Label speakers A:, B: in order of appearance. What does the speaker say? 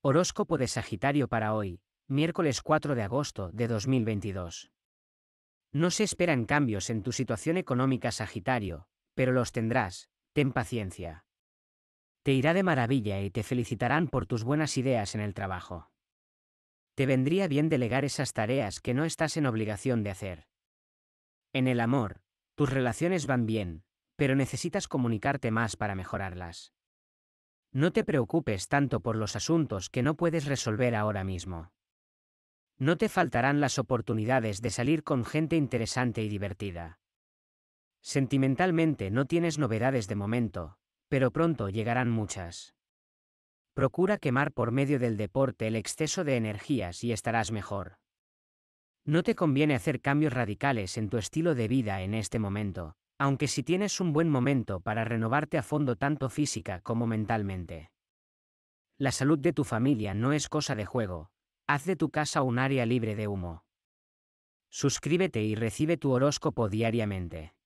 A: Horóscopo de Sagitario para hoy, miércoles 4 de agosto de 2022. No se esperan cambios en tu situación económica Sagitario, pero los tendrás, ten paciencia. Te irá de maravilla y te felicitarán por tus buenas ideas en el trabajo. Te vendría bien delegar esas tareas que no estás en obligación de hacer. En el amor, tus relaciones van bien, pero necesitas comunicarte más para mejorarlas. No te preocupes tanto por los asuntos que no puedes resolver ahora mismo. No te faltarán las oportunidades de salir con gente interesante y divertida. Sentimentalmente no tienes novedades de momento, pero pronto llegarán muchas. Procura quemar por medio del deporte el exceso de energías y estarás mejor. No te conviene hacer cambios radicales en tu estilo de vida en este momento, aunque si tienes un buen momento para renovarte a fondo tanto física como mentalmente. La salud de tu familia no es cosa de juego, haz de tu casa un área libre de humo. Suscríbete y recibe tu horóscopo diariamente.